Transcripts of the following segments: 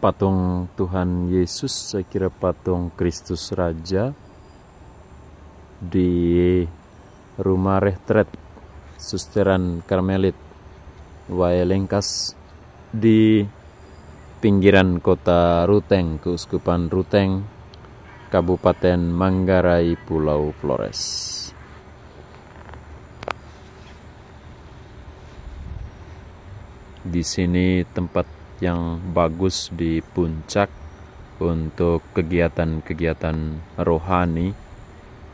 patung Tuhan Yesus, saya kira patung Kristus Raja di rumah retret susteran Karmelit Waelengkas di pinggiran kota Ruteng, Keuskupan Ruteng, Kabupaten Manggarai, Pulau Flores. Di sini tempat yang bagus di puncak untuk kegiatan-kegiatan rohani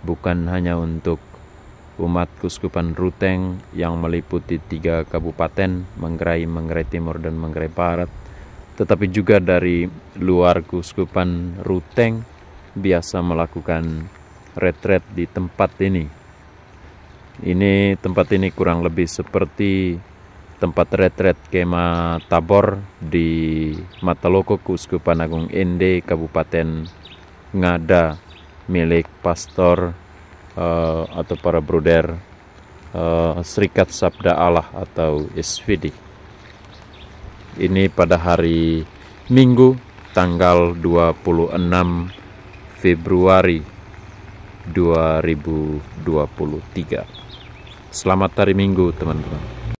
bukan hanya untuk umat Kuskupan Ruteng yang meliputi tiga kabupaten Menggerai, Menggerai Timur, dan Menggerai Barat tetapi juga dari luar Kuskupan Ruteng biasa melakukan retret di tempat ini ini tempat ini kurang lebih seperti tempat retret kema Tabor di Mataloko Kuskupan Agung Ende Kabupaten Ngada milik pastor uh, atau para bruder uh, eh, Serikat Sabda Allah atau SVD. Ini pada hari Minggu tanggal 26 Februari 2023. Selamat hari Minggu teman-teman.